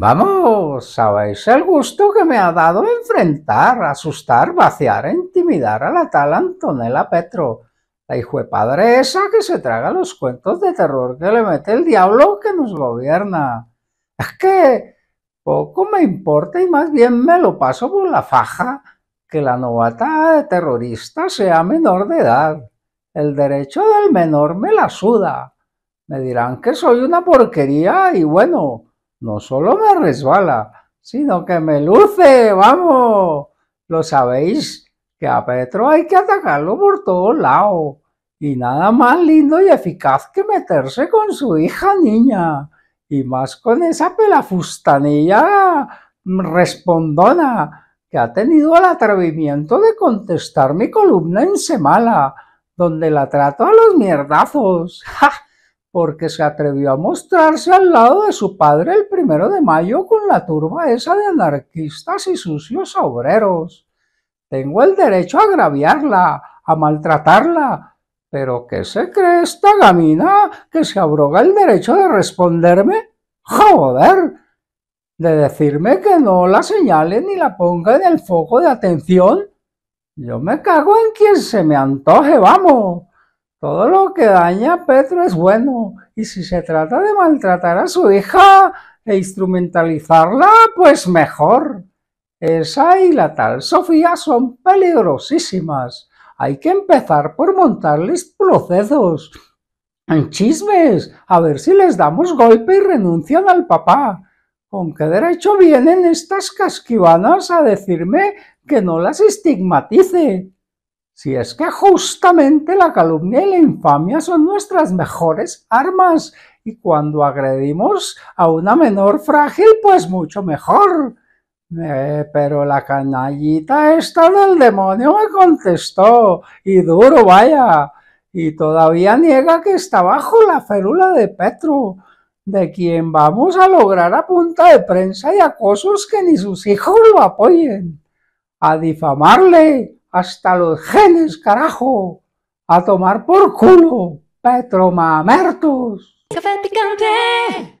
Vamos, sabéis el gusto que me ha dado enfrentar, asustar, vaciar, e intimidar a la tal Antonella Petro, la padre esa que se traga los cuentos de terror que le mete el diablo que nos gobierna. Es que poco me importa y más bien me lo paso por la faja que la novata terrorista sea menor de edad. El derecho del menor me la suda. Me dirán que soy una porquería y bueno, no solo me resbala, sino que me luce, vamos. Lo sabéis, que a Petro hay que atacarlo por todo lado. Y nada más lindo y eficaz que meterse con su hija niña. Y más con esa pelafustanilla respondona que ha tenido el atrevimiento de contestar mi columna en Semala, donde la trato a los mierdazos. porque se atrevió a mostrarse al lado de su padre el primero de mayo con la turba esa de anarquistas y sucios obreros. Tengo el derecho a agraviarla, a maltratarla, pero ¿qué se cree esta gamina que se abroga el derecho de responderme? ¡Joder! De decirme que no la señale ni la ponga en el foco de atención. Yo me cago en quien se me antoje, vamos. Todo lo que daña a Petro es bueno, y si se trata de maltratar a su hija e instrumentalizarla, pues mejor. Esa y la tal Sofía son peligrosísimas. Hay que empezar por montarles procesos, en chismes, a ver si les damos golpe y renuncian al papá. ¿Con qué derecho vienen estas casquivanas a decirme que no las estigmatice? Si es que justamente la calumnia y la infamia son nuestras mejores armas y cuando agredimos a una menor frágil, pues mucho mejor. Eh, pero la canallita esta del demonio me contestó y duro vaya, y todavía niega que está bajo la férula de Petro, de quien vamos a lograr a punta de prensa y acosos que ni sus hijos lo apoyen, a difamarle, hasta los genes, carajo, a tomar por culo, ¡Petro Café